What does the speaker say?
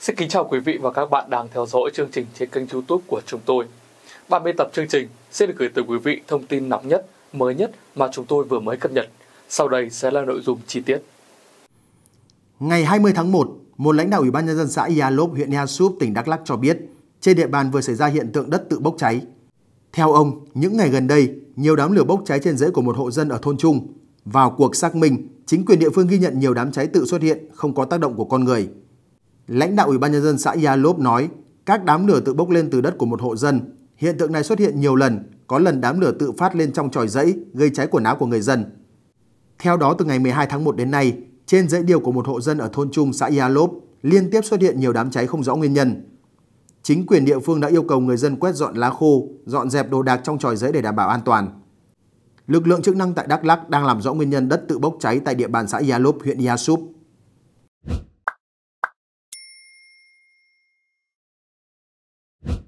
Xin kính chào quý vị và các bạn đang theo dõi chương trình trên kênh youtube của chúng tôi. Bản biên tập chương trình sẽ được gửi tới quý vị thông tin nóng nhất, mới nhất mà chúng tôi vừa mới cập nhật. Sau đây sẽ là nội dung chi tiết. Ngày 20 tháng 1, một lãnh đạo Ủy ban Nhân dân xã Ia Lốp, huyện Ea Súp, tỉnh Đắk Lắc cho biết, trên địa bàn vừa xảy ra hiện tượng đất tự bốc cháy. Theo ông, những ngày gần đây, nhiều đám lửa bốc cháy trên rễ của một hộ dân ở thôn Trung. Vào cuộc xác minh, chính quyền địa phương ghi nhận nhiều đám cháy tự xuất hiện, không có tác động của con người. Lãnh đạo Ủy ban nhân dân xã Lốp nói, các đám lửa tự bốc lên từ đất của một hộ dân. Hiện tượng này xuất hiện nhiều lần, có lần đám lửa tự phát lên trong tròi dãy, gây cháy quần áo của người dân. Theo đó, từ ngày 12 tháng 1 đến nay, trên dãy điều của một hộ dân ở thôn Trung xã Lốp liên tiếp xuất hiện nhiều đám cháy không rõ nguyên nhân. Chính quyền địa phương đã yêu cầu người dân quét dọn lá khô, dọn dẹp đồ đạc trong tròi giấy để đảm bảo an toàn. Lực lượng chức năng tại Đắk Lắk đang làm rõ nguyên nhân đất tự bốc cháy tại địa bàn xã Yalup, huyện Yasup.